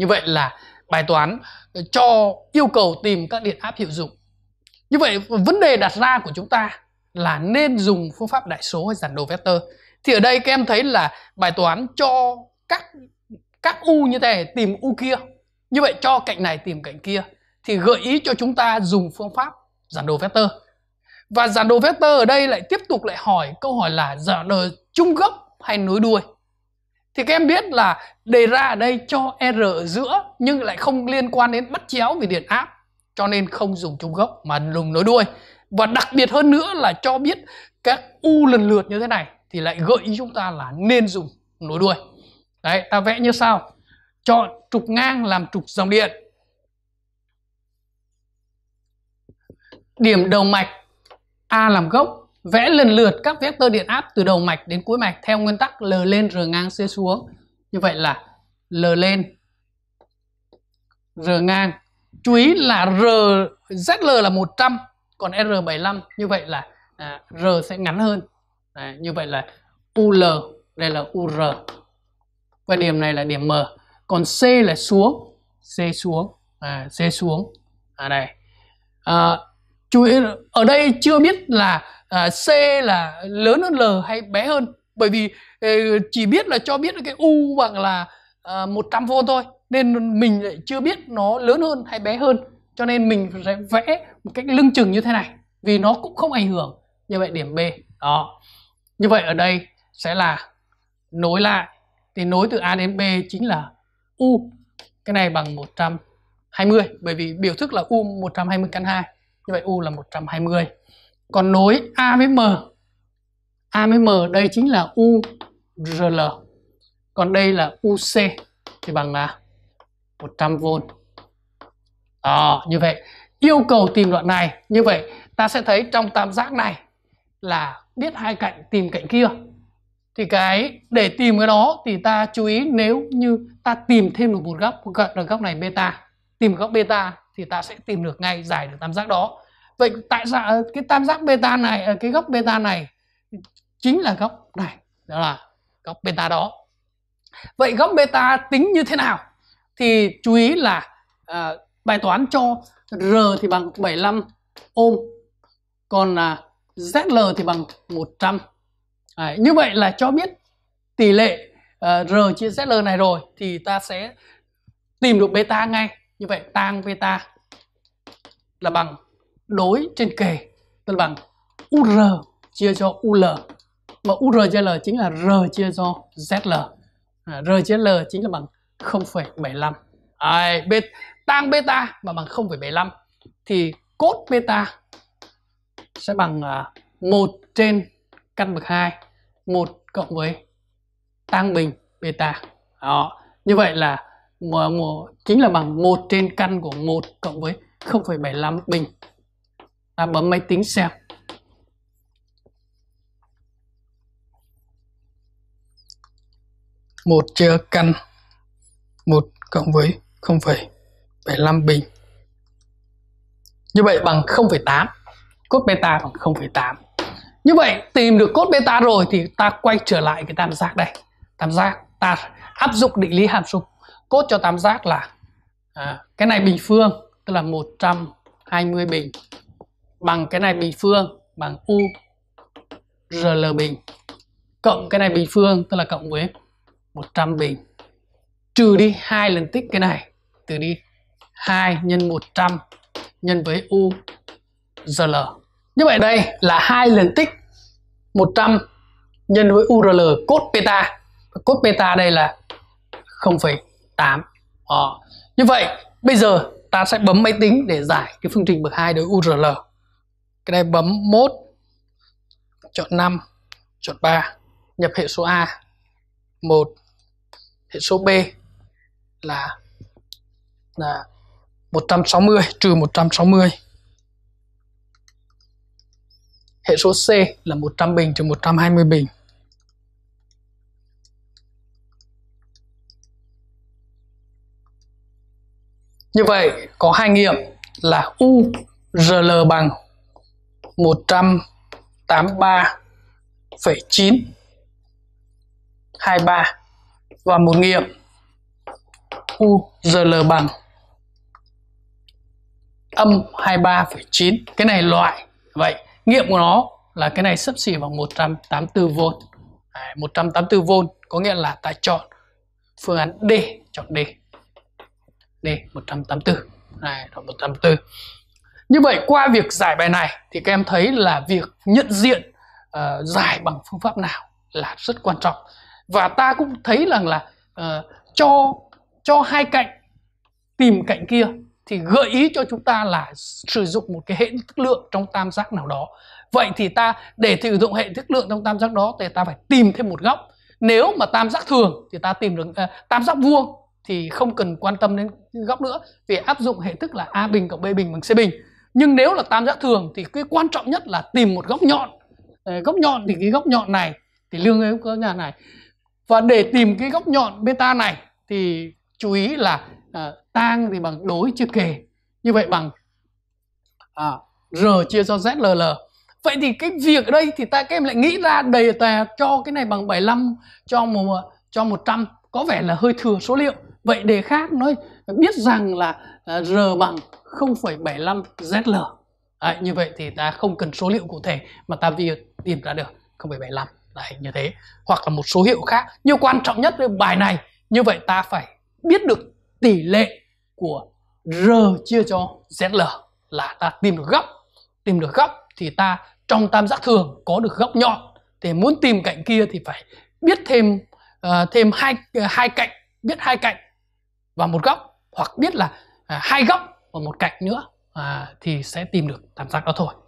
Như vậy là bài toán ờ, cho yêu cầu tìm các điện áp hiệu dụng. Như vậy vấn đề đặt ra của chúng ta là nên dùng phương pháp đại số hay giản đồ vector. Thì ở đây các em thấy là bài toán cho các các u như thế này tìm u kia. Như vậy cho cạnh này tìm cạnh kia thì gợi ý cho chúng ta dùng phương pháp giản đồ vector. Và giản đồ vector ở đây lại tiếp tục lại hỏi câu hỏi là giản đồ chung gốc hay nối đuôi thì các em biết là đề ra ở đây cho R ở giữa nhưng lại không liên quan đến bắt chéo về điện áp cho nên không dùng chung gốc mà dùng nối đuôi và đặc biệt hơn nữa là cho biết các U lần lượt như thế này thì lại gợi ý chúng ta là nên dùng nối đuôi đấy ta vẽ như sau chọn trục ngang làm trục dòng điện điểm đầu mạch A làm gốc vẽ lần lượt các vector điện áp từ đầu mạch đến cuối mạch theo nguyên tắc L lên R ngang C xuống. Như vậy là L lên R ngang. Chú ý là R ZL là 100 còn R75 như vậy là à, R sẽ ngắn hơn. Đấy, như vậy là UL đây là UR. Và điểm này là điểm M. Còn C là xuống, C xuống, à, C xuống. À đây. À, chú ý ở đây chưa biết là à, c là lớn hơn l hay bé hơn bởi vì ờ, chỉ biết là cho biết cái u bằng là à, 100 v thôi nên mình lại chưa biết nó lớn hơn hay bé hơn cho nên mình sẽ vẽ một cách lưng chừng như thế này vì nó cũng không ảnh hưởng như vậy điểm b đó như vậy ở đây sẽ là nối lại thì nối từ a đến b chính là u cái này bằng 120 bởi vì biểu thức là u 120 căn 2 như vậy u là 120 còn nối A với M A với M đây chính là URL còn đây là UC thì bằng là 100V đó như vậy yêu cầu tìm đoạn này như vậy ta sẽ thấy trong tam giác này là biết hai cạnh tìm cạnh kia thì cái để tìm cái đó thì ta chú ý nếu như ta tìm thêm được một góc gần một góc này beta tìm góc beta thì ta sẽ tìm được ngay giải được tam giác đó vậy tại sao ờ, cái tam giác beta này ờ, cái góc beta này chính là góc này đó là góc beta đó vậy góc beta tính như thế nào thì chú ý là à, bài toán cho r thì bằng 75 ôm còn là zl thì bằng 100 à, như vậy là cho biết tỷ lệ uh, r chia zl này rồi thì ta sẽ tìm được beta ngay như vậy tan beta là bằng đối trên kề tức là bằng UR chia cho UL mà UR chia L chính là R chia cho ZL à, R chia L chính là bằng 0,75 à, bet, tăng beta mà bằng 0,75 thì cốt beta sẽ bằng à, 1 trên căn bậc 2 1 cộng với tăng bình beta đó như vậy là chính là bằng 1 trên căn của 1 cộng với 0,75 bình ta à, bấm máy tính xem một chia căn một cộng với không phẩy bảy năm bình như vậy bằng không phẩy tám cốt beta bằng không phẩy tám như vậy tìm được cốt beta rồi thì ta quay trở lại cái tam giác đây tam giác ta áp dụng định lý hàm số cốt cho tam giác là à, cái này bình phương tức là 120 bình bằng cái này bình phương bằng u rl bình cộng cái này bình phương tức là cộng với 100 bình trừ đi hai lần tích cái này từ đi 2 nhân 100 nhân với u rl như vậy đây là hai lần tích 100 nhân với url cốt beta cốt beta đây là 0,8 à. Ờ. như vậy bây giờ ta sẽ bấm máy tính để giải cái phương trình bậc 2 đối url cái này bấm mốt chọn 5 chọn 3 nhập hệ số A 1 hệ số B là là 160 trừ 160 hệ số C là 100 bình trừ 120 bình Như vậy có hai nghiệm là U bằng 183,9 23 và một nghiệm UGL bằng âm 23,9 cái này loại vậy nghiệm của nó là cái này sấp xỉ bằng 184V 184V có nghĩa là ta chọn phương án D chọn D D 184 này chọn 184 như vậy qua việc giải bài này thì các em thấy là việc nhận diện uh, giải bằng phương pháp nào là rất quan trọng. Và ta cũng thấy rằng là uh, cho cho hai cạnh tìm cạnh kia thì gợi ý cho chúng ta là sử dụng một cái hệ thức lượng trong tam giác nào đó. Vậy thì ta để sử dụng hệ thức lượng trong tam giác đó thì ta phải tìm thêm một góc. Nếu mà tam giác thường thì ta tìm được uh, tam giác vuông thì không cần quan tâm đến góc nữa vì áp dụng hệ thức là a bình cộng b bình bằng c bình nhưng nếu là tam giác thường thì cái quan trọng nhất là tìm một góc nhọn góc nhọn thì cái góc nhọn này thì lương ấy cơ nhà này và để tìm cái góc nhọn beta này thì chú ý là à, tang thì bằng đối chia kề như vậy bằng à, r chia cho zll vậy thì cái việc đây thì ta các em lại nghĩ ra đầy tà cho cái này bằng 75 cho một cho 100 có vẻ là hơi thừa số liệu vậy đề khác nói biết rằng là à, r bằng 0,75 ZL Đấy, như vậy thì ta không cần số liệu cụ thể mà ta đi tìm ra được 0,75 Đấy, như thế hoặc là một số hiệu khác nhưng quan trọng nhất với bài này như vậy ta phải biết được tỷ lệ của R chia cho ZL là ta tìm được góc tìm được góc thì ta trong tam giác thường có được góc nhọn thì muốn tìm cạnh kia thì phải biết thêm uh, thêm hai hai cạnh biết hai cạnh và một góc hoặc biết là uh, hai góc và một cạnh nữa à, thì sẽ tìm được tam giác đó thôi